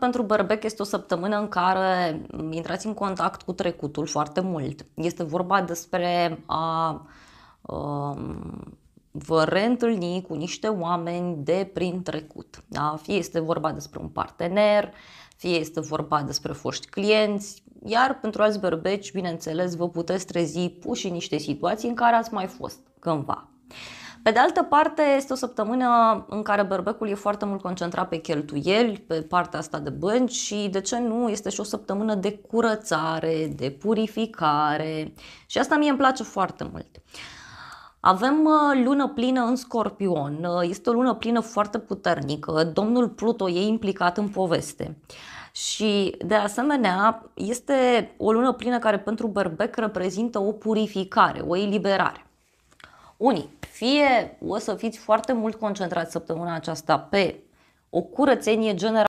Pentru berbec este o săptămână în care mm, intrați în contact cu trecutul foarte mult. Este vorba despre a um, vă reîntâlni cu niște oameni de prin trecut. Da? Fie este vorba despre un partener, fie este vorba despre foști clienți, iar pentru alți berbeci, bineînțeles, vă puteți trezi puși în niște situații în care ați mai fost cândva. Pe de altă parte, este o săptămână în care Berbecul e foarte mult concentrat pe cheltuieli, pe partea asta de bănci și, de ce nu, este și o săptămână de curățare, de purificare și asta mie îmi place foarte mult. Avem uh, lună plină în Scorpion, uh, este o lună plină foarte puternică, domnul Pluto e implicat în poveste. Și, de asemenea, este o lună plină care pentru Berbec reprezintă o purificare, o eliberare. Unii fie o să fiți foarte mult concentrați săptămâna aceasta pe o curățenie generală